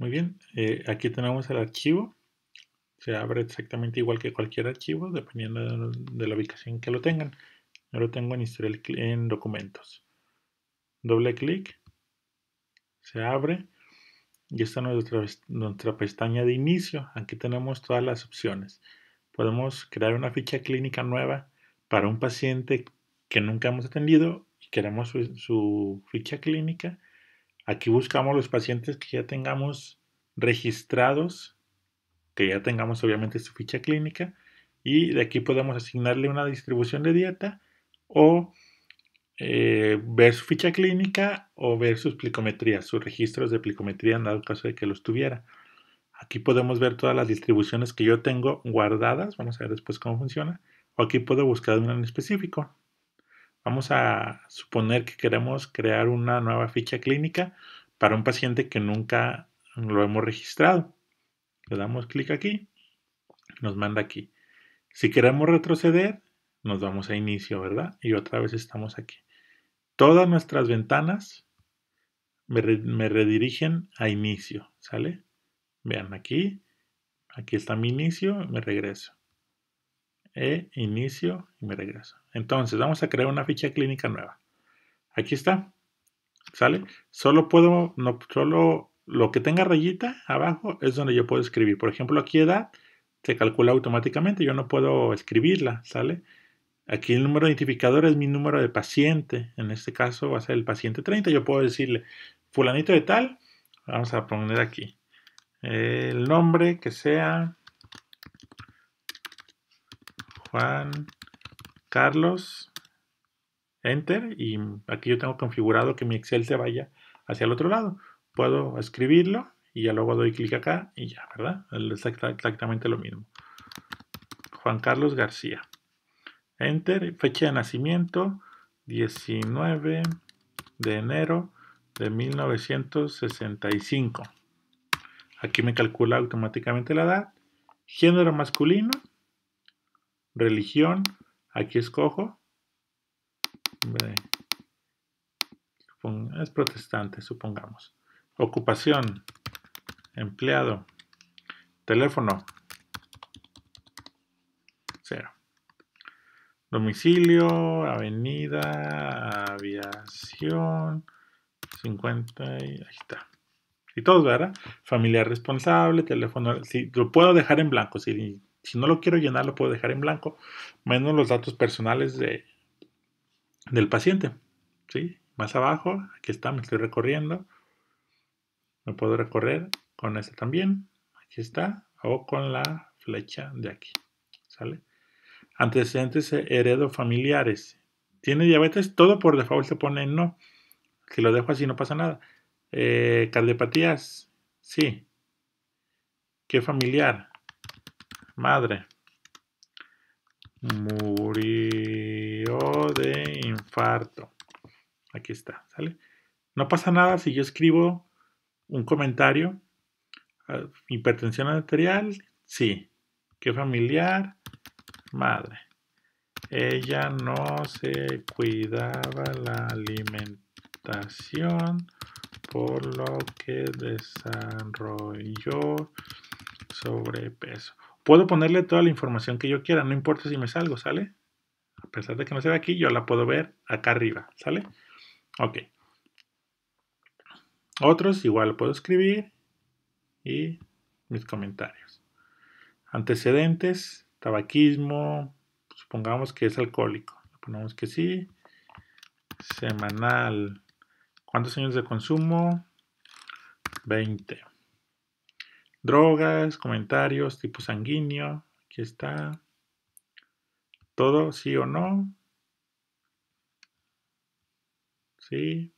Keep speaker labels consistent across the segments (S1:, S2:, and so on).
S1: Muy bien, eh, aquí tenemos el archivo. Se abre exactamente igual que cualquier archivo, dependiendo de la ubicación que lo tengan. Yo lo tengo en historial en documentos. Doble clic, se abre y esta es nuestra, pestaña de inicio. Aquí tenemos todas las opciones. Podemos crear una ficha clínica nueva para un paciente que nunca hemos atendido y queremos su, su ficha clínica Aquí buscamos los pacientes que ya tengamos registrados, que ya tengamos obviamente su ficha clínica, y de aquí podemos asignarle una distribución de dieta o eh, ver su ficha clínica o ver sus plicometrías, sus registros de plicometría en dado caso de que los tuviera. Aquí podemos ver todas las distribuciones que yo tengo guardadas, vamos a ver después cómo funciona, o aquí puedo buscar una en específico. Vamos a suponer que queremos crear una nueva ficha clínica para un paciente que nunca lo hemos registrado. Le damos clic aquí, nos manda aquí. Si queremos retroceder, nos vamos a inicio, ¿verdad? Y otra vez estamos aquí. Todas nuestras ventanas me, redirigen a inicio, ¿sale? Vean aquí, aquí está mi inicio, me regreso e inicio y me regreso. Entonces, vamos a crear una ficha clínica nueva. Aquí está. ¿Sale? Solo puedo, no, solo lo que tenga rayita abajo es donde yo puedo escribir. Por ejemplo, aquí edad se calcula automáticamente, yo no puedo escribirla, ¿sale? Aquí el número de identificador es mi número de paciente, en este caso va a ser el paciente 30, yo puedo decirle fulanito de tal, vamos a poner aquí el nombre que sea Juan Carlos, Enter, y aquí yo tengo configurado que mi Excel se vaya hacia el otro lado. Puedo escribirlo y ya luego doy clic acá y ya, ¿verdad? exactamente lo mismo. Juan Carlos García. Enter, fecha de nacimiento, 19 de enero de 1965. Aquí me calcula automáticamente la edad. Género masculino, religión, aquí escojo, es protestante, supongamos. Ocupación, empleado, teléfono, cero. Domicilio, avenida, aviación, 50 y ahí está. Y todos, ¿verdad? Familiar responsable, teléfono, si lo puedo dejar en blanco, si si no lo quiero llenar, lo puedo dejar en blanco, menos los datos personales de, del paciente. ¿sí? Más abajo, aquí está, me estoy recorriendo. Me puedo recorrer con este también. Aquí está. O con la flecha de aquí. ¿Sale? Antecedentes heredofamiliares. familiares. ¿Tiene diabetes? Todo por default se pone en no. Si lo dejo así no pasa nada. Eh, cardiopatías. Sí. ¿Qué familiar? madre. Murió de infarto. Aquí está, ¿sale? No pasa nada si yo escribo un comentario. Ah, hipertensión arterial, sí. ¿Qué familiar? Madre. Ella no se cuidaba la alimentación, por lo que desarrolló sobrepeso puedo ponerle toda la información que yo quiera, no importa si me salgo, ¿sale? A pesar de que no se ve aquí, yo la puedo ver acá arriba, ¿sale? Ok. Otros igual puedo escribir y mis comentarios. Antecedentes, tabaquismo, supongamos que es alcohólico. supongamos ponemos que sí. Semanal. ¿Cuántos años de consumo? 20. Drogas, comentarios, tipo sanguíneo, aquí está. Todo, sí o no. Sí.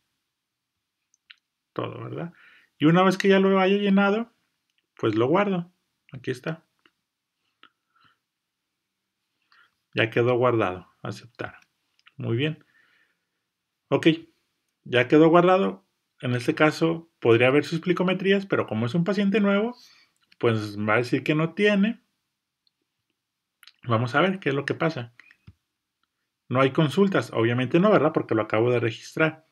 S1: Todo, ¿verdad? Y una vez que ya lo haya llenado, pues lo guardo. Aquí está. Ya quedó guardado. Aceptar. Muy bien. Ok. Ya quedó guardado en este caso, podría haber sus plicometrías, pero como es un paciente nuevo, pues va a decir que no tiene. Vamos a ver qué es lo que pasa. No hay consultas, obviamente no, ¿verdad? Porque lo acabo de registrar.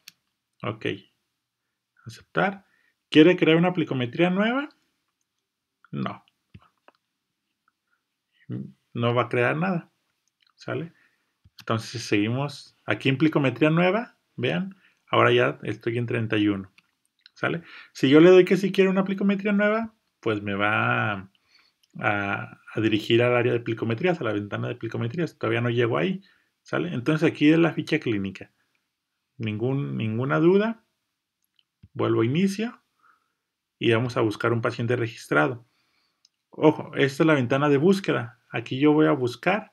S1: Ok. Aceptar. ¿Quiere crear una plicometría nueva? No. No va a crear nada. ¿Sale? Entonces seguimos aquí en plicometría nueva. Vean, Ahora ya estoy en 31. ¿Sale? Si yo le doy que si quiero una plicometría nueva, pues me va a, dirigir al área de plicometrías, a la ventana de plicometrías. Todavía no llego ahí. ¿Sale? Entonces aquí es la ficha clínica. Ningún, ninguna duda. Vuelvo a inicio. Y vamos a buscar un paciente registrado. Ojo, esta es la ventana de búsqueda. Aquí yo voy a buscar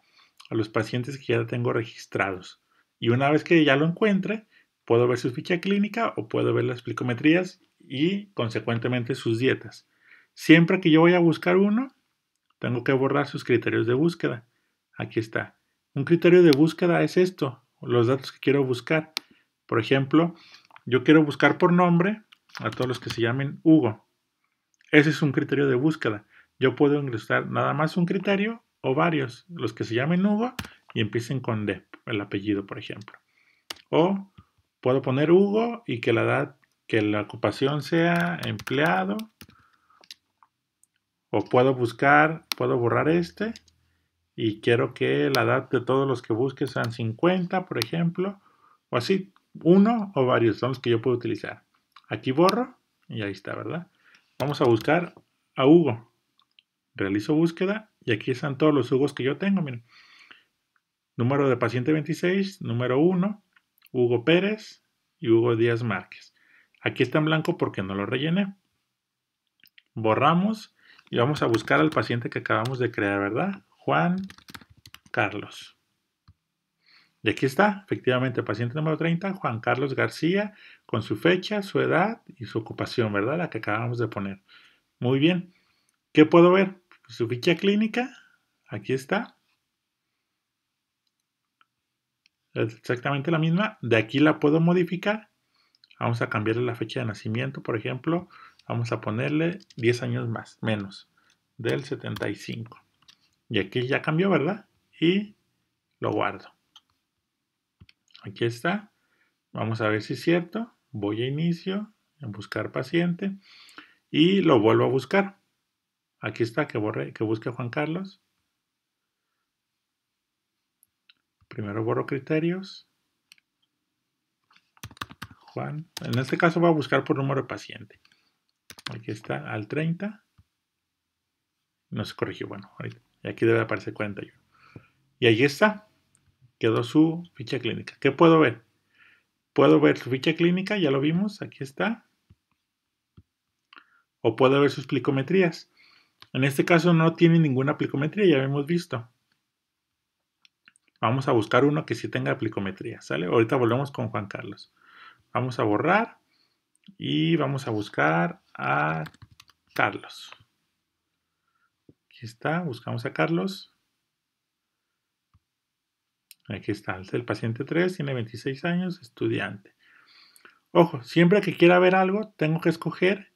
S1: a los pacientes que ya tengo registrados. Y una vez que ya lo encuentre, Puedo ver su ficha clínica o puedo ver las plicometrías y consecuentemente sus dietas. Siempre que yo voy a buscar uno, tengo que borrar sus criterios de búsqueda. Aquí está. Un criterio de búsqueda es esto, los datos que quiero buscar. Por ejemplo, yo quiero buscar por nombre a todos los que se llamen Hugo. Ese es un criterio de búsqueda. Yo puedo ingresar nada más un criterio o varios, los que se llamen Hugo y empiecen con D, el apellido, por ejemplo. O puedo poner Hugo y que la edad, que la ocupación sea empleado. O puedo buscar, puedo borrar este y quiero que la edad de todos los que busque sean 50, por ejemplo, o así, uno o varios son los que yo puedo utilizar. Aquí borro y ahí está, ¿verdad? Vamos a buscar a Hugo. Realizo búsqueda y aquí están todos los Hugos que yo tengo, miren. Número de paciente 26, número 1, Hugo Pérez y Hugo Díaz Márquez. Aquí está en blanco porque no lo rellené. Borramos y vamos a buscar al paciente que acabamos de crear, ¿verdad? Juan Carlos. Y aquí está, efectivamente, paciente número 30, Juan Carlos García, con su fecha, su edad y su ocupación, ¿verdad? La que acabamos de poner. Muy bien. ¿Qué puedo ver? Su ficha clínica, aquí está. es exactamente la misma. De aquí la puedo modificar. Vamos a cambiarle la fecha de nacimiento, por ejemplo. Vamos a ponerle 10 años más, menos, del 75. Y aquí ya cambió, ¿verdad? Y lo guardo. Aquí está. Vamos a ver si es cierto. Voy a inicio, en buscar paciente. Y lo vuelvo a buscar. Aquí está, que, borre, que busque Juan Carlos. Primero borro criterios. Juan. En este caso va a buscar por número de paciente. Aquí está, al 30. No se corrigió, bueno, ahorita. aquí debe aparecer 41. Y ahí está. Quedó su ficha clínica. ¿Qué puedo ver? Puedo ver su ficha clínica, ya lo vimos, aquí está. O puedo ver sus plicometrías. En este caso no tiene ninguna plicometría, ya hemos visto. Vamos a buscar uno que sí tenga aplicometría, ¿sale? Ahorita volvemos con Juan Carlos. Vamos a borrar y vamos a buscar a Carlos. Aquí está, buscamos a Carlos. Aquí está, el paciente 3, tiene 26 años, estudiante. Ojo, siempre que quiera ver algo, tengo que escoger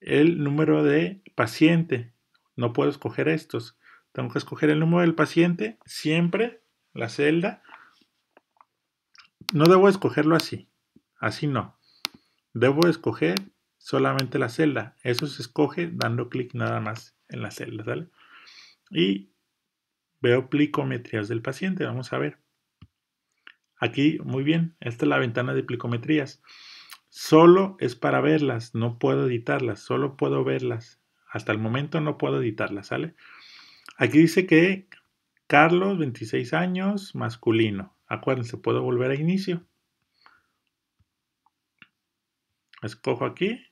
S1: el número de paciente. No puedo escoger estos. Tengo que escoger el número del paciente siempre la celda. No debo escogerlo así, así no. Debo escoger solamente la celda. Eso se escoge dando clic nada más en la celda, Y veo plicometrías del paciente, vamos a ver. Aquí, muy bien, esta es la ventana de plicometrías. Solo es para verlas, no puedo editarlas, solo puedo verlas. Hasta el momento no puedo editarlas, ¿sale? Aquí dice que Carlos, 26 años, masculino. Acuérdense, puedo volver a inicio. Escojo aquí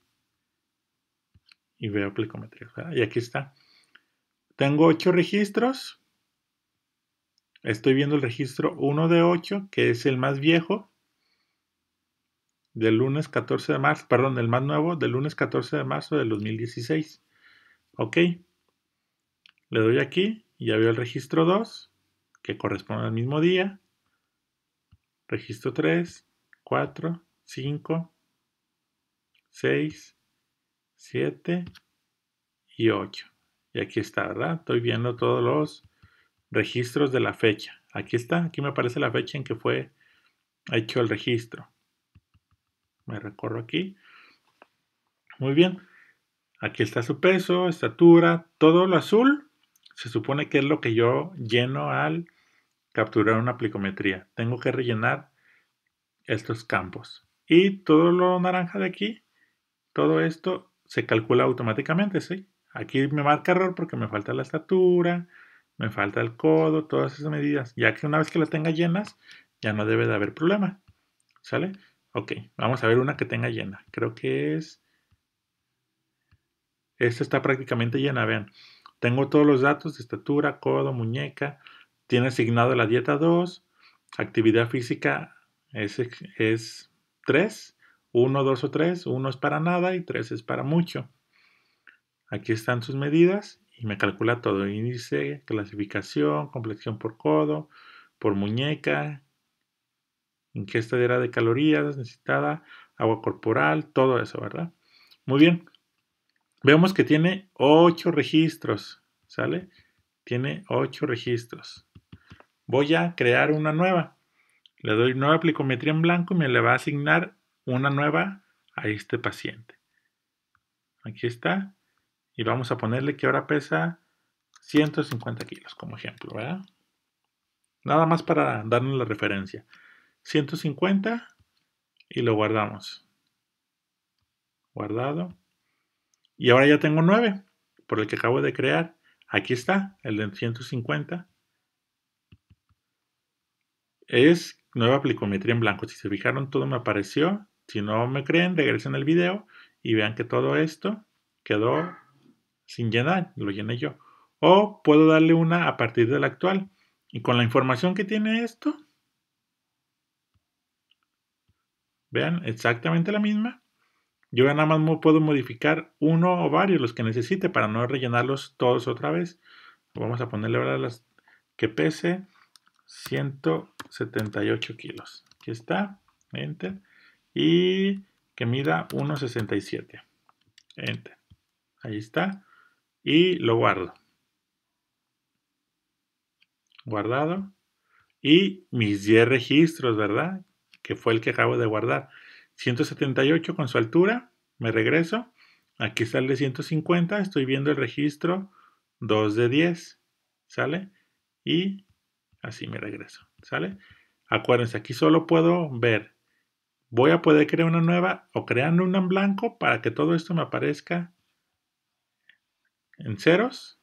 S1: y veo plicometría. Y aquí está. Tengo 8 registros. Estoy viendo el registro 1 de 8, que es el más viejo, del lunes 14 de marzo, perdón, el más nuevo, del lunes 14 de marzo del 2016. Ok. Le doy aquí ya veo el registro 2, que corresponde al mismo día. Registro 3, 4, 5, 6, 7 y 8. Y aquí está, ¿verdad? Estoy viendo todos los registros de la fecha. Aquí está, aquí me aparece la fecha en que fue hecho el registro. Me recorro aquí. Muy bien. Aquí está su peso, estatura, todo lo azul se supone que es lo que yo lleno al capturar una plicometría. Tengo que rellenar estos campos. Y todo lo naranja de aquí, todo esto se calcula automáticamente, ¿sí? Aquí me marca error porque me falta la estatura, me falta el codo, todas esas medidas. Ya que una vez que las tenga llenas, ya no debe de haber problema. ¿Sale? Ok, vamos a ver una que tenga llena. Creo que es... Esta está prácticamente llena, vean. Tengo todos los datos, de estatura, codo, muñeca. Tiene asignado la dieta 2. Actividad física es, es 3. 1, 2 o 3. 1 es para nada y 3 es para mucho. Aquí están sus medidas y me calcula todo. Índice, clasificación, complexión por codo, por muñeca, ingesta diaria de calorías necesitada, agua corporal, todo eso, ¿verdad? Muy bien, Vemos que tiene 8 registros, ¿sale? Tiene 8 registros. Voy a crear una nueva. Le doy nueva aplicometría en blanco y me le va a asignar una nueva a este paciente. Aquí está. Y vamos a ponerle que ahora pesa 150 kilos, como ejemplo, ¿verdad? Nada más para darnos la referencia. 150 y lo guardamos. Guardado. Y ahora ya tengo nueve, por el que acabo de crear. Aquí está, el de 150. Es nueva aplicometría en blanco. Si se fijaron, todo me apareció. Si no me creen, regresen al video y vean que todo esto quedó sin llenar. Lo llené yo. O puedo darle una a partir de la actual. Y con la información que tiene esto, vean exactamente la misma, yo nada más puedo modificar uno o varios, los que necesite, para no rellenarlos todos otra vez. Vamos a ponerle ahora las que pese 178 kilos. Aquí está, enter. Y que mida 1.67. Enter. Ahí está. Y lo guardo. Guardado. Y mis 10 registros, ¿verdad? Que fue el que acabo de guardar. 178 con su altura, me regreso, aquí sale 150, estoy viendo el registro 2 de 10, ¿sale? Y así me regreso, ¿sale? Acuérdense, aquí solo puedo ver, voy a poder crear una nueva o creando una en blanco para que todo esto me aparezca en ceros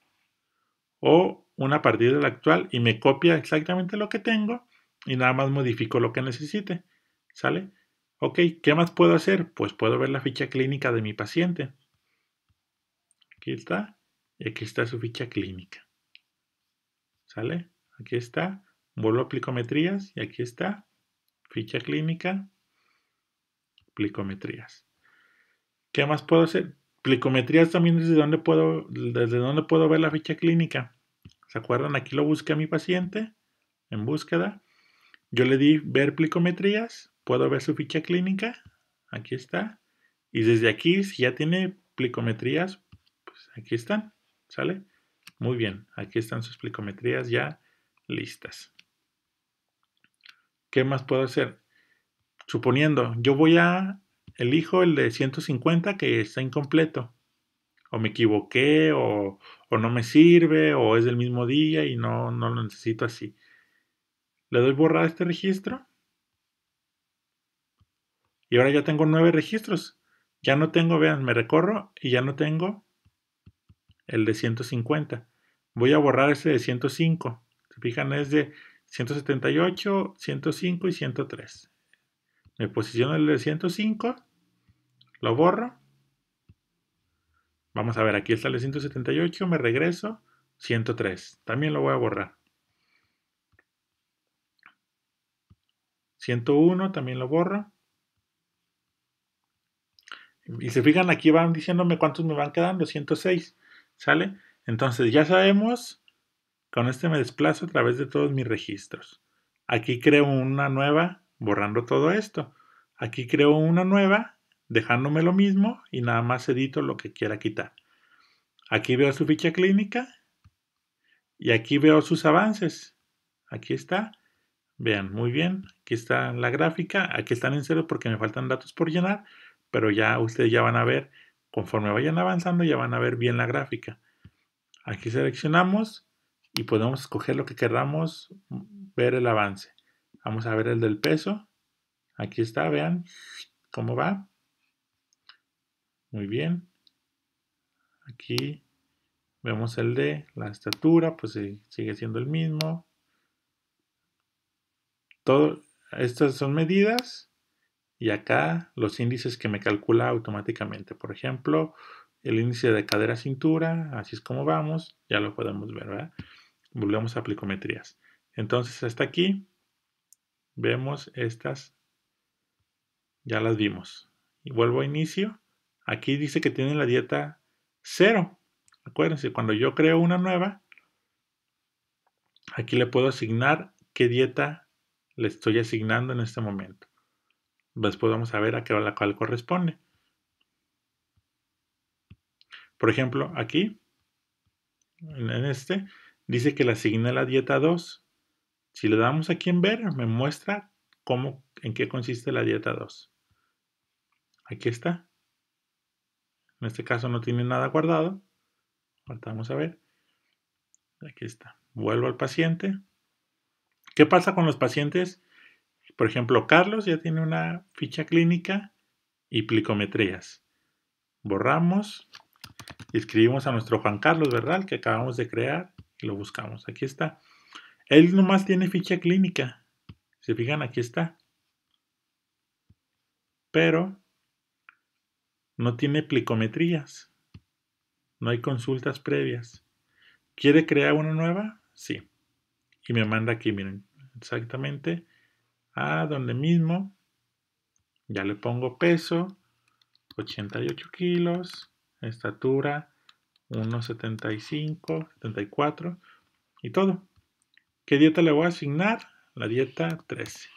S1: o una partida de la actual y me copia exactamente lo que tengo y nada más modifico lo que necesite, ¿sale? Ok, ¿qué más puedo hacer? Pues puedo ver la ficha clínica de mi paciente. Aquí está. Y aquí está su ficha clínica. ¿Sale? Aquí está. Vuelvo a plicometrías y aquí está. Ficha clínica, plicometrías. ¿Qué más puedo hacer? Plicometrías también desde dónde puedo, desde dónde puedo ver la ficha clínica. ¿Se acuerdan? Aquí lo busqué a mi paciente en búsqueda. Yo le di ver plicometrías puedo ver su ficha clínica. Aquí está. Y desde aquí, si ya tiene plicometrías, pues aquí están. ¿Sale? Muy bien. Aquí están sus plicometrías ya listas. ¿Qué más puedo hacer? Suponiendo, yo voy a elijo el de 150 que está incompleto. O me equivoqué, o, no me sirve, o es del mismo día y no, no lo necesito así. Le doy borrar este registro y ahora ya tengo nueve registros. Ya no tengo, vean, me recorro y ya no tengo el de 150. Voy a borrar ese de 105. Se fijan, es de 178, 105 y 103. Me posiciono el de 105, lo borro. Vamos a ver, aquí está el de 178, me regreso, 103. También lo voy a borrar. 101, también lo borro. Y se fijan, aquí van diciéndome cuántos me van quedando, 106, ¿sale? Entonces ya sabemos, con este me desplazo a través de todos mis registros. Aquí creo una nueva, borrando todo esto. Aquí creo una nueva, dejándome lo mismo y nada más edito lo que quiera quitar. Aquí veo su ficha clínica y aquí veo sus avances. Aquí está. Vean, muy bien. Aquí está la gráfica. Aquí están en cero porque me faltan datos por llenar pero ya ustedes ya van a ver, conforme vayan avanzando, ya van a ver bien la gráfica. Aquí seleccionamos y podemos escoger lo que queramos mm, ver el avance. Vamos a ver el del peso. Aquí está, vean cómo va. Muy bien. Aquí vemos el de la estatura, pues sigue siendo el mismo. estas son medidas y acá los índices que me calcula automáticamente. Por ejemplo, el índice de cadera-cintura, así es como vamos, ya lo podemos ver, ¿verdad? Volvemos a aplicometrías. Entonces, hasta aquí vemos estas, ya las vimos. Y vuelvo a inicio. Aquí dice que tiene la dieta cero. Acuérdense, cuando yo creo una nueva, aquí le puedo asignar qué dieta le estoy asignando en este momento. Después vamos a ver a qué la cual corresponde. Por ejemplo, aquí, en este, dice que le asigna la dieta 2. Si le damos aquí en ver, me muestra cómo, en qué consiste la dieta 2. Aquí está. En este caso no tiene nada guardado. vamos a ver. Aquí está. Vuelvo al paciente. ¿Qué pasa con los pacientes por ejemplo, Carlos ya tiene una ficha clínica y plicometrías. Borramos escribimos a nuestro Juan Carlos, ¿verdad? que acabamos de crear y lo buscamos. Aquí está. Él nomás tiene ficha clínica. Se fijan, aquí está. Pero no tiene plicometrías. No hay consultas previas. ¿Quiere crear una nueva? Sí. Y me manda aquí, miren, exactamente a donde mismo. Ya le pongo peso, 88 kilos, estatura 1,75, 74 y todo. ¿Qué dieta le voy a asignar? La dieta 13.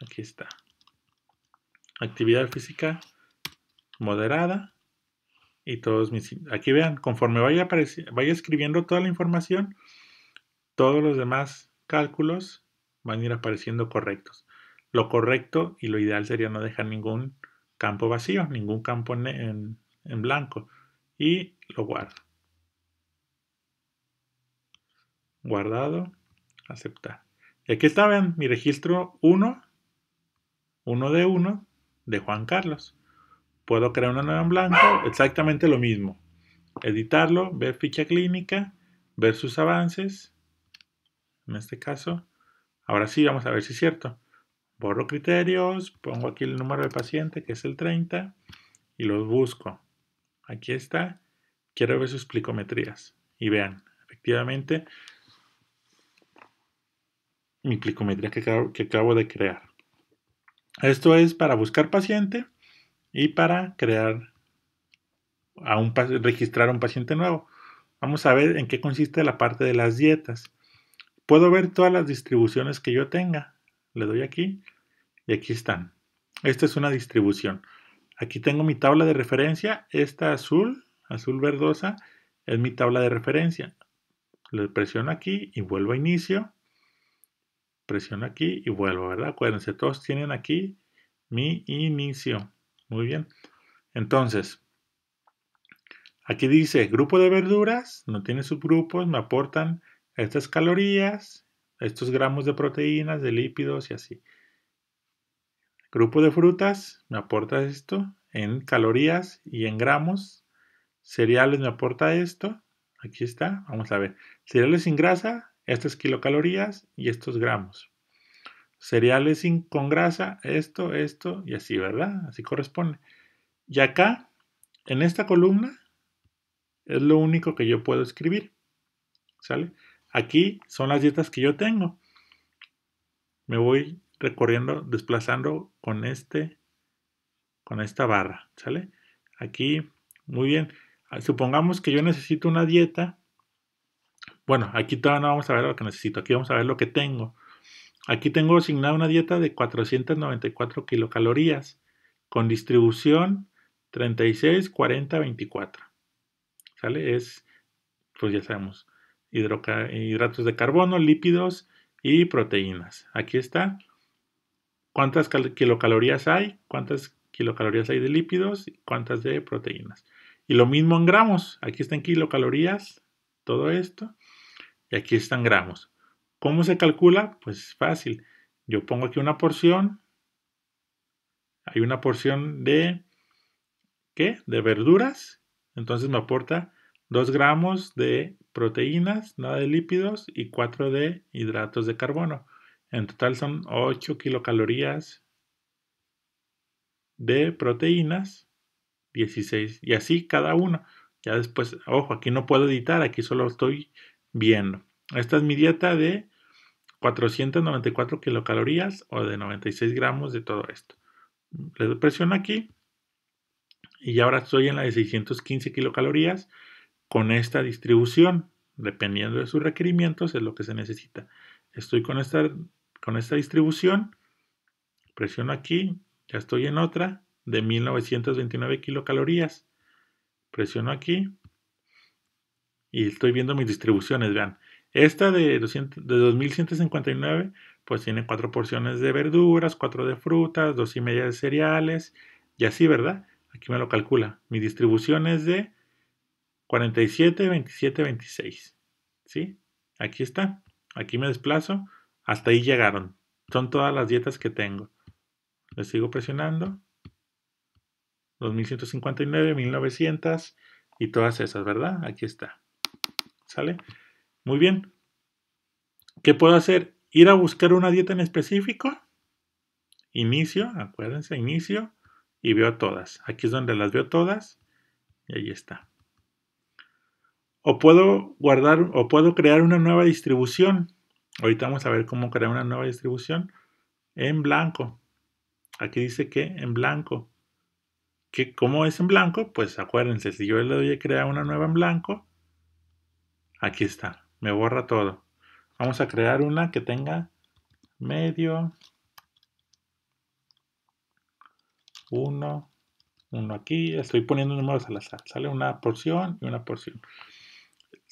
S1: Aquí está. Actividad física moderada. Y todos mis... Aquí vean, conforme vaya, vaya escribiendo toda la información, todos los demás cálculos van a ir apareciendo correctos. Lo correcto y lo ideal sería no dejar ningún campo vacío, ningún campo en, blanco. Y lo guardo. Guardado, aceptar. Y aquí está, vean, mi registro 1, 1 de 1 de Juan Carlos. Puedo crear una nueva en blanco, exactamente lo mismo. Editarlo, ver ficha clínica, ver sus avances. En este caso, Ahora sí, vamos a ver si es cierto. Borro criterios, pongo aquí el número de paciente, que es el 30, y los busco. Aquí está. Quiero ver sus plicometrías. Y vean, efectivamente, mi plicometría que acabo, de crear. Esto es para buscar paciente y para crear a un registrar a un paciente nuevo. Vamos a ver en qué consiste la parte de las dietas. Puedo ver todas las distribuciones que yo tenga. Le doy aquí y aquí están. Esta es una distribución. Aquí tengo mi tabla de referencia. Esta azul, azul verdosa, es mi tabla de referencia. Le presiono aquí y vuelvo a inicio. Presiono aquí y vuelvo, ¿verdad? Acuérdense, todos tienen aquí mi inicio. Muy bien. Entonces, aquí dice grupo de verduras, no tiene subgrupos, me aportan estas calorías, estos gramos de proteínas, de lípidos y así. grupo de frutas me aporta esto en calorías y en gramos. Cereales me aporta esto. Aquí está. Vamos a ver. Cereales sin grasa, estas kilocalorías y estos gramos. Cereales sin, con grasa, esto, esto y así, ¿verdad? Así corresponde. Y acá, en esta columna, es lo único que yo puedo escribir. ¿Sale? Aquí son las dietas que yo tengo. Me voy recorriendo, desplazando con este, con esta barra, ¿sale? Aquí, muy bien. Ah, supongamos que yo necesito una dieta. Bueno, aquí todavía no vamos a ver lo que necesito. Aquí vamos a ver lo que tengo. Aquí tengo asignada una dieta de 494 kilocalorías con distribución 36, 40, 24. ¿Sale? Es, pues ya sabemos, hidratos de carbono, lípidos y proteínas. Aquí está. ¿Cuántas kilocalorías hay? ¿Cuántas kilocalorías hay de lípidos? y ¿Cuántas de proteínas? Y lo mismo en gramos. Aquí están kilocalorías, todo esto. Y aquí están gramos. ¿Cómo se calcula? Pues fácil. Yo pongo aquí una porción. Hay una porción de ¿qué? De verduras. Entonces me aporta 2 gramos de proteínas, nada de lípidos y 4 de hidratos de carbono. En total son 8 kilocalorías de proteínas, 16, y así cada uno. Ya después, ojo, aquí no puedo editar, aquí solo estoy viendo. Esta es mi dieta de 494 kilocalorías o de 96 gramos de todo esto. Le presiono aquí y ahora estoy en la de 615 kilocalorías con esta distribución, dependiendo de sus requerimientos, es lo que se necesita. Estoy con esta, con esta distribución, presiono aquí, ya estoy en otra de 1929 kilocalorías. Presiono aquí y estoy viendo mis distribuciones, vean. Esta de, de 2159 pues tiene cuatro porciones de verduras, cuatro de frutas, dos y media de cereales y así, ¿verdad? Aquí me lo calcula. Mi distribución es de 47, 27, 26. ¿Sí? Aquí está. Aquí me desplazo. Hasta ahí llegaron. Son todas las dietas que tengo. Le sigo presionando. 2159, 1900 y todas esas, ¿verdad? Aquí está. ¿Sale? Muy bien. ¿Qué puedo hacer? Ir a buscar una dieta en específico. Inicio, acuérdense, inicio. Y veo todas. Aquí es donde las veo todas. Y ahí está. O puedo guardar o puedo crear una nueva distribución. Ahorita vamos a ver cómo crear una nueva distribución en blanco. Aquí dice que en blanco. ¿Qué, ¿Cómo es en blanco? Pues acuérdense, si yo le doy a crear una nueva en blanco, aquí está, me borra todo. Vamos a crear una que tenga medio, Uno. Uno aquí. Estoy poniendo números al azar. Sale una porción y una porción.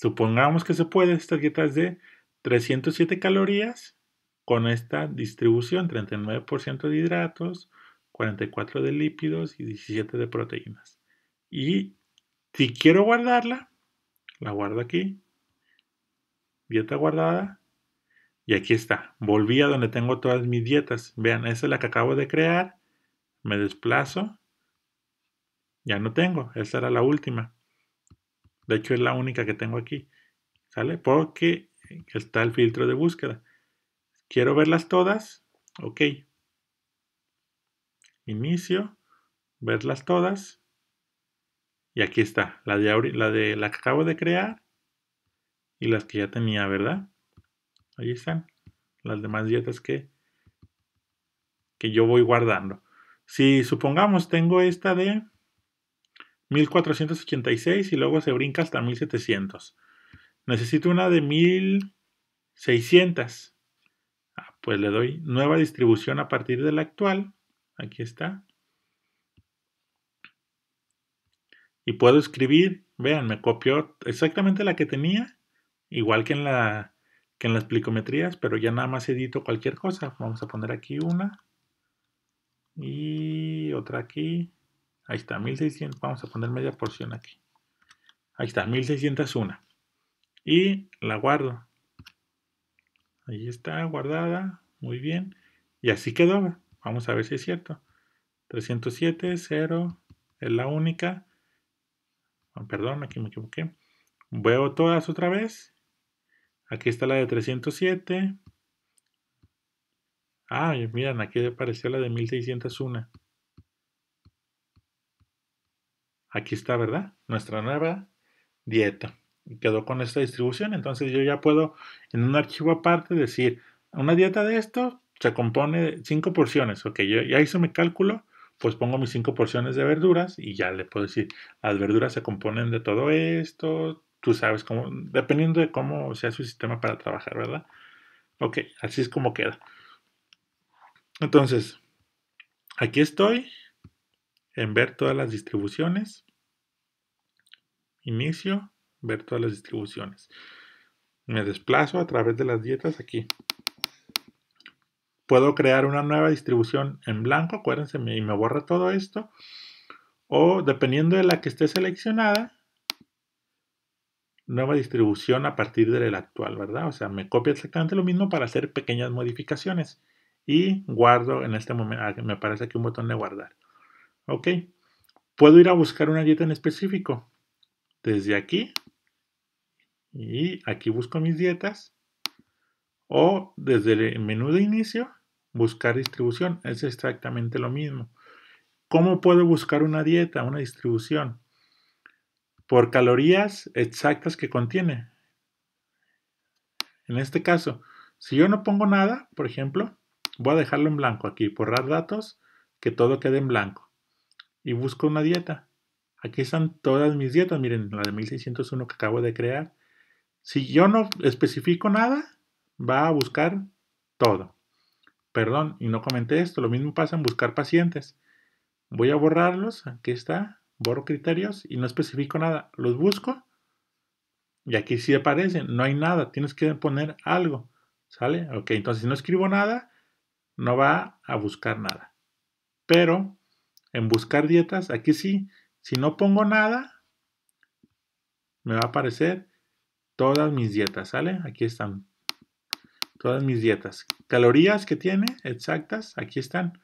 S1: Supongamos que se puede dieta dietas de 307 calorías con esta distribución, 39% de hidratos, 44 de lípidos y 17 de proteínas. Y si quiero guardarla, la guardo aquí. Dieta guardada. Y aquí está. Volví a donde tengo todas mis dietas. Vean, esa es la que acabo de crear. Me desplazo. Ya no tengo. Esa era la última. De hecho, es la única que tengo aquí. ¿Sale? Porque está el filtro de búsqueda. Quiero verlas todas. Ok. Inicio. Verlas todas. Y aquí está. La de, la la que acabo de crear. Y las que ya tenía, ¿verdad? Ahí están. Las demás dietas que, que yo voy guardando. Si supongamos tengo esta de 1486 y luego se brinca hasta 1700. Necesito una de 1600. Ah, pues le doy nueva distribución a partir de la actual. Aquí está. Y puedo escribir, vean, me copió exactamente la que tenía, igual que en, la, que en las plicometrías, pero ya nada más edito cualquier cosa. Vamos a poner aquí una y otra aquí Ahí está, 1600. Vamos a poner media porción aquí. Ahí está, 1601. Y la guardo. Ahí está, guardada. Muy bien. Y así quedó. Vamos a ver si es cierto. 307, 0, es la única. Ah, perdón, aquí me equivoqué. Veo todas otra vez. Aquí está la de 307. Ah, miren, aquí apareció la de 1601. aquí está, ¿verdad? Nuestra nueva dieta. quedó con esta distribución. Entonces yo ya puedo en un archivo aparte decir, una dieta de esto se compone de cinco porciones. Ok, yo ya hice mi cálculo, pues pongo mis cinco porciones de verduras y ya le puedo decir, las verduras se componen de todo esto. Tú sabes cómo, dependiendo de cómo sea su sistema para trabajar, ¿verdad? Ok, así es como queda. Entonces, aquí estoy en ver todas las distribuciones. Inicio, ver todas las distribuciones. Me desplazo a través de las dietas aquí. Puedo crear una nueva distribución en blanco, acuérdense, y me borra todo esto. O dependiendo de la que esté seleccionada, nueva distribución a partir de la actual, ¿verdad? O sea, me copia exactamente lo mismo para hacer pequeñas modificaciones. Y guardo en este momento, me parece aquí un botón de guardar. Ok. Puedo ir a buscar una dieta en específico. Desde aquí. Y aquí busco mis dietas. O desde el menú de inicio, buscar distribución. Es exactamente lo mismo. ¿Cómo puedo buscar una dieta, una distribución? Por calorías exactas que contiene. En este caso, si yo no pongo nada, por ejemplo, voy a dejarlo en blanco aquí, borrar datos, que todo quede en blanco y busco una dieta. Aquí están todas mis dietas. Miren, la de 1601 que acabo de crear. Si yo no especifico nada, va a buscar todo. Perdón, y no comenté esto. Lo mismo pasa en buscar pacientes. Voy a borrarlos. Aquí está. Borro criterios y no especifico nada. Los busco. Y aquí sí aparecen. No hay nada. Tienes que poner algo. ¿Sale? Ok, entonces si no escribo nada, no va a buscar nada. Pero en buscar dietas, aquí sí, si no pongo nada, me va a aparecer todas mis dietas, ¿sale? Aquí están todas mis dietas. Calorías que tiene exactas, aquí están.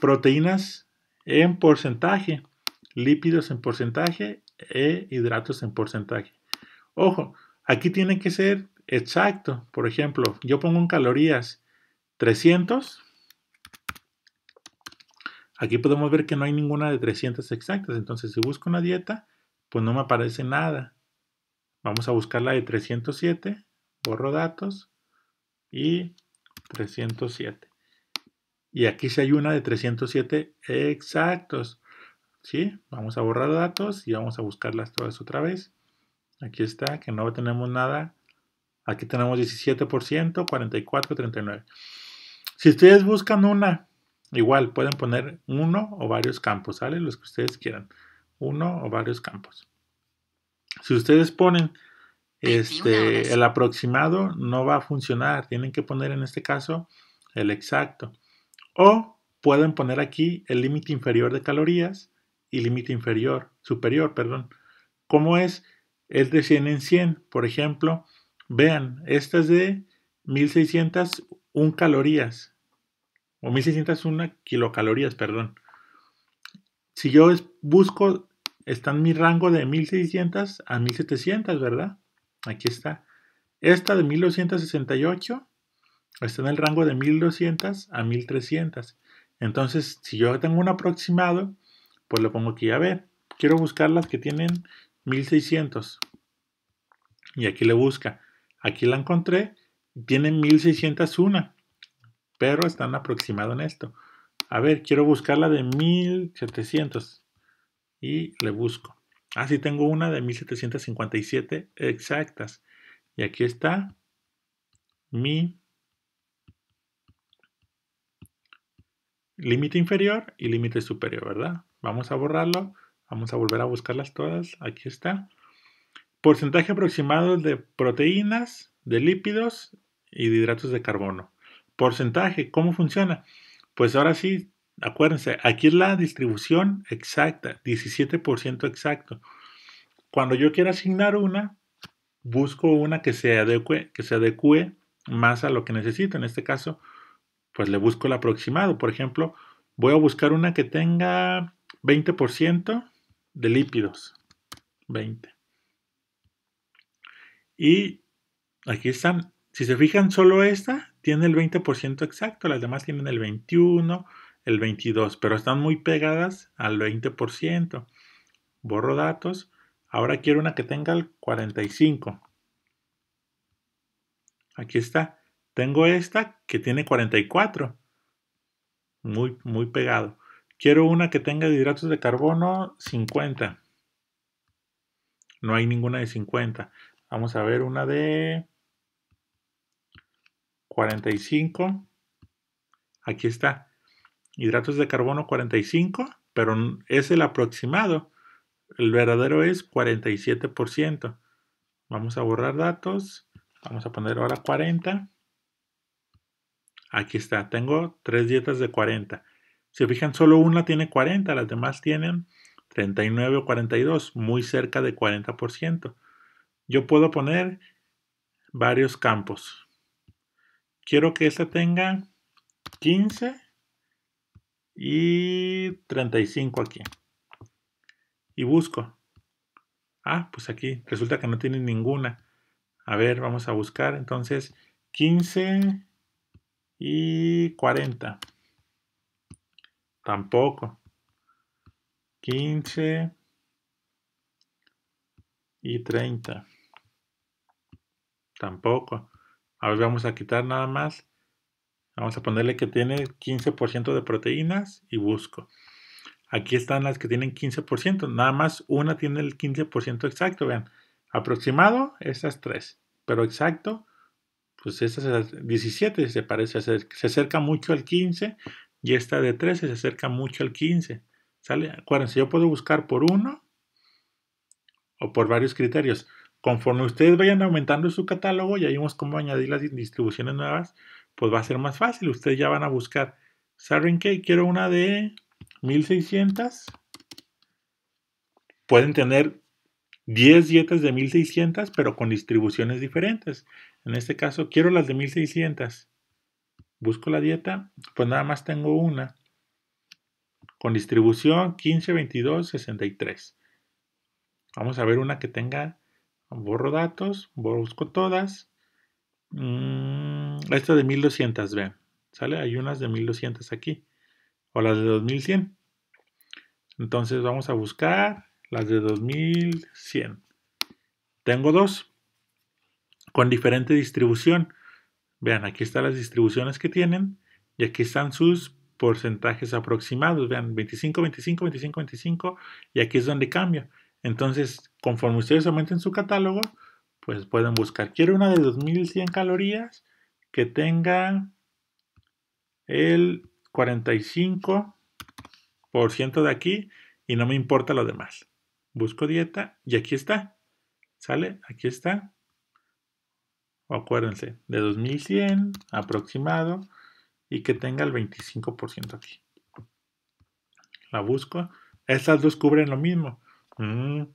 S1: Proteínas en porcentaje, lípidos en porcentaje e hidratos en porcentaje. Ojo, aquí tiene que ser exacto. Por ejemplo, yo pongo en calorías 300 Aquí podemos ver que no hay ninguna de 300 exactas, entonces si busco una dieta, pues no me aparece nada. Vamos a buscar la de 307, borro datos y 307. Y aquí sí hay una de 307 exactos. ¿Sí? Vamos a borrar datos y vamos a buscarlas todas otra vez. Aquí está, que no tenemos nada. Aquí tenemos 17%, 44, 39. Si ustedes buscan una Igual, pueden poner uno o varios campos, ¿sale? Los que ustedes quieran. Uno o varios campos. Si ustedes ponen este, el aproximado, no va a funcionar. Tienen que poner en este caso el exacto. O pueden poner aquí el límite inferior de calorías y límite inferior, superior, perdón. ¿Cómo es? Es de 100 en 100. Por ejemplo, vean, esta es de un calorías o 1601 kilocalorías, perdón. Si yo busco, está en mi rango de 1600 a 1700, ¿verdad? Aquí está. Esta de 1268 está en el rango de 1200 a 1300. Entonces, si yo tengo un aproximado, pues lo pongo aquí. A ver, quiero buscar las que tienen 1600. Y aquí le busca. Aquí la encontré. Tiene 1601 pero están aproximados en esto. A ver, quiero buscar la de 1700 y le busco. Ah, sí, tengo una de 1757 exactas. Y aquí está mi límite inferior y límite superior, ¿verdad? Vamos a borrarlo. Vamos a volver a buscarlas todas. Aquí está. Porcentaje aproximado de proteínas, de lípidos y de hidratos de carbono porcentaje, ¿cómo funciona? Pues ahora sí, acuérdense, aquí es la distribución exacta, 17% exacto. Cuando yo quiero asignar una, busco una que se adecue, que se adecue más a lo que necesito. En este caso, pues le busco el aproximado. Por ejemplo, voy a buscar una que tenga 20% de lípidos. 20. Y aquí están. Si se fijan, solo esta tiene el 20% exacto, las demás tienen el 21, el 22, pero están muy pegadas al 20%. Borro datos, ahora quiero una que tenga el 45. Aquí está, tengo esta que tiene 44. Muy, muy pegado. Quiero una que tenga hidratos de carbono 50. No hay ninguna de 50. Vamos a ver una de 45. Aquí está. Hidratos de carbono 45, pero es el aproximado. El verdadero es 47%. Vamos a borrar datos. Vamos a poner ahora 40. Aquí está. Tengo tres dietas de 40. Si fijan, solo una tiene 40. Las demás tienen 39 o 42. Muy cerca de 40%. Yo puedo poner varios campos. Quiero que esta tenga 15 y 35 aquí. Y busco. Ah, pues aquí resulta que no tiene ninguna. A ver, vamos a buscar. Entonces, 15 y 40. Tampoco. 15 y 30. Tampoco. A ver, vamos a quitar nada más. Vamos a ponerle que tiene 15% de proteínas y busco. Aquí están las que tienen 15%. Nada más una tiene el 15% exacto. Vean, aproximado, estas tres. Pero exacto, pues estas 17, se parece, se acerca mucho al 15 y esta de 13 se acerca mucho al 15. ¿Sale? Acuérdense, yo puedo buscar por uno o por varios criterios conforme ustedes vayan aumentando su catálogo y ahí vemos cómo añadir las distribuciones nuevas, pues va a ser más fácil. Ustedes ya van a buscar, ¿saben qué? Quiero una de 1600. Pueden tener 10 dietas de 1600, pero con distribuciones diferentes. En este caso, quiero las de 1600. Busco la dieta, pues nada más tengo una. Con distribución 15, 22, 63. Vamos a ver una que tenga borro datos, busco todas. Mm, esta de 1200, vean. ¿Sale? Hay unas de 1200 aquí. O las de 2100. Entonces vamos a buscar las de 2100. Tengo dos con diferente distribución. Vean, aquí están las distribuciones que tienen y aquí están sus porcentajes aproximados. Vean, 25, 25, 25, 25 y aquí es donde cambio. Entonces, Conforme ustedes aumenten su catálogo, pues pueden buscar. Quiero una de 2100 calorías que tenga el 45% de aquí y no me importa lo demás. Busco dieta y aquí está. ¿Sale? Aquí está. Acuérdense, de 2100 aproximado y que tenga el 25% aquí. La busco. Estas dos cubren lo mismo. Mm.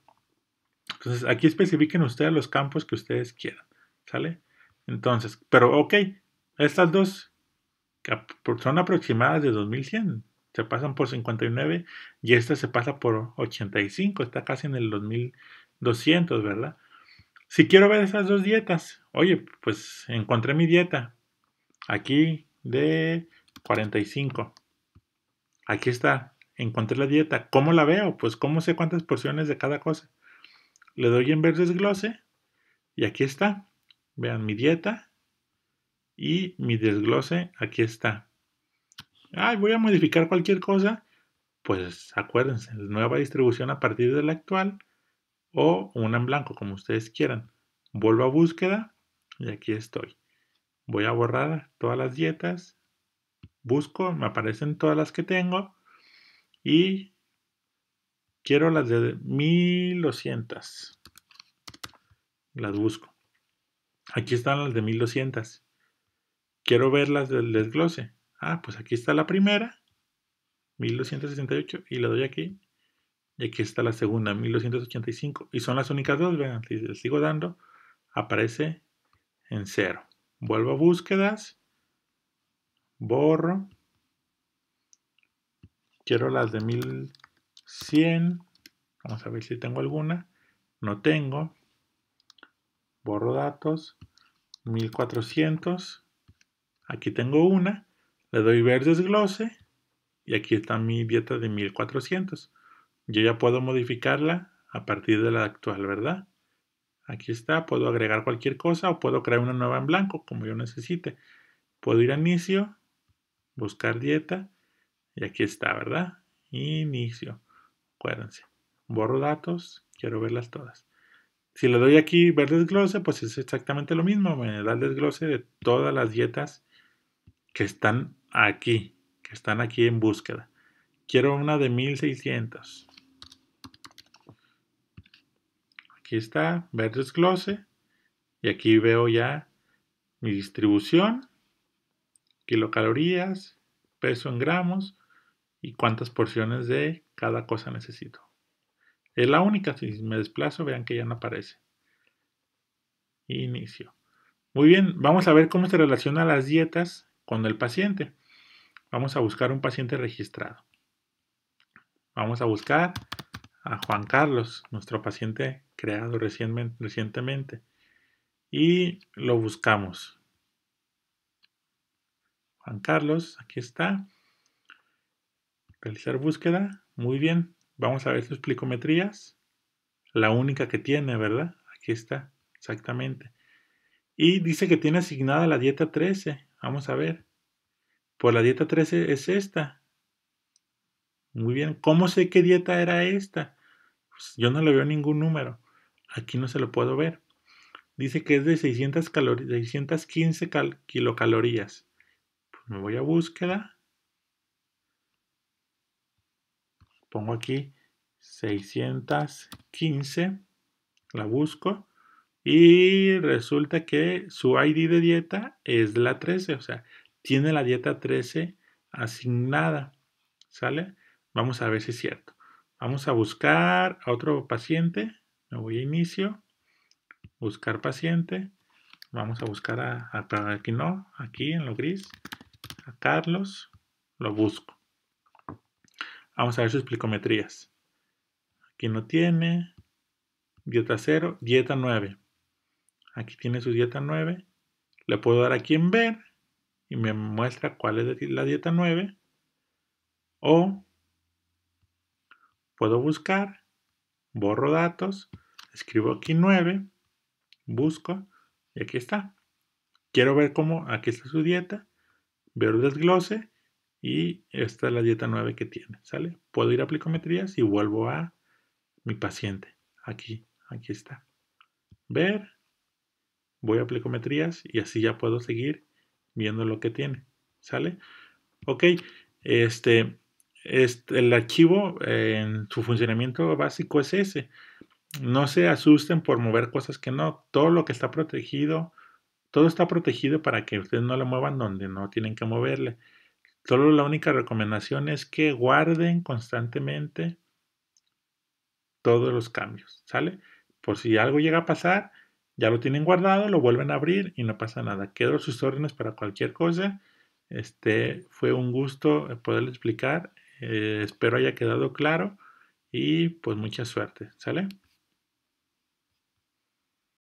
S1: Entonces, aquí especifiquen ustedes los campos que ustedes quieran, ¿sale? Entonces, pero ok, estas dos son aproximadas de 2100, se pasan por 59 y esta se pasa por 85, está casi en el 2200, ¿verdad? Si quiero ver esas dos dietas, oye, pues encontré mi dieta aquí de 45. Aquí está, encontré la dieta. ¿Cómo la veo? Pues cómo sé cuántas porciones de cada cosa. Le doy en ver desglose y aquí está. Vean mi dieta y mi desglose aquí está. Ay, voy a modificar cualquier cosa. Pues acuérdense, nueva distribución a partir de la actual o una en blanco, como ustedes quieran. Vuelvo a búsqueda y aquí estoy. Voy a borrar todas las dietas. Busco, me aparecen todas las que tengo y Quiero las de 1200. Las busco. Aquí están las de 1200. Quiero ver las del desglose. Ah, pues aquí está la primera. 1268. Y le doy aquí. Y aquí está la segunda, 1285. Y son las únicas dos. Vean, si le sigo dando, aparece en cero. Vuelvo a búsquedas. Borro. Quiero las de 1200. 100. Vamos a ver si tengo alguna. No tengo. Borro datos. 1400. Aquí tengo una. Le doy ver desglose. Y aquí está mi dieta de 1400. Yo ya puedo modificarla a partir de la actual, ¿verdad? Aquí está. Puedo agregar cualquier cosa o puedo crear una nueva en blanco como yo necesite. Puedo ir a inicio. Buscar dieta. Y aquí está, ¿verdad? Inicio. Acuérdense. Borro datos, quiero verlas todas. Si le doy aquí ver desglose, pues es exactamente lo mismo. Me da el desglose de todas las dietas que están aquí, que están aquí en búsqueda. Quiero una de 1600. Aquí está, ver desglose. Y aquí veo ya mi distribución, kilocalorías, peso en gramos y cuántas porciones de cada cosa necesito. Es la única, si me desplazo, vean que ya no aparece. Inicio. Muy bien, vamos a ver cómo se relacionan las dietas con el paciente. Vamos a buscar un paciente registrado. Vamos a buscar a Juan Carlos, nuestro paciente creado recientemente. Y lo buscamos. Juan Carlos, aquí está. Realizar búsqueda. Muy bien. Vamos a ver sus plicometrías. La única que tiene, ¿verdad? Aquí está, exactamente. Y dice que tiene asignada la dieta 13. Vamos a ver. Pues la dieta 13 es esta. Muy bien. ¿Cómo sé qué dieta era esta? Pues yo no le veo ningún número. Aquí no se lo puedo ver. Dice que es de 600 615 kilocalorías. Pues me voy a búsqueda. pongo aquí 615, la busco y resulta que su ID de dieta es la 13, o sea, tiene la dieta 13 asignada, ¿sale? Vamos a ver si es cierto. Vamos a buscar a otro paciente, me voy a inicio, buscar paciente, vamos a buscar a, a, aquí no, aquí en lo gris, a Carlos, lo busco. Vamos a ver sus plicometrías. Aquí no tiene. Dieta 0, dieta 9. Aquí tiene su dieta 9. Le puedo dar aquí en ver y me muestra cuál es la dieta 9. O puedo buscar, borro datos, escribo aquí 9, busco y aquí está. Quiero ver cómo, aquí está su dieta, Ver el desglose y esta es la dieta 9 que tiene, ¿sale? Puedo ir a aplicometrías y vuelvo a mi paciente. Aquí, aquí está. Ver, voy a aplicometrías y así ya puedo seguir viendo lo que tiene, ¿sale? Ok, este, este el archivo en su funcionamiento básico es ese. No se asusten por mover cosas que no. Todo lo que está protegido, todo está protegido para que ustedes no lo muevan donde no tienen que moverle. Solo la única recomendación es que guarden constantemente todos los cambios, ¿sale? Por si algo llega a pasar, ya lo tienen guardado, lo vuelven a abrir y no pasa nada. Quedo sus órdenes para cualquier cosa. Este fue un gusto eh, poderle explicar. Eh, espero haya quedado claro y pues mucha suerte, ¿sale?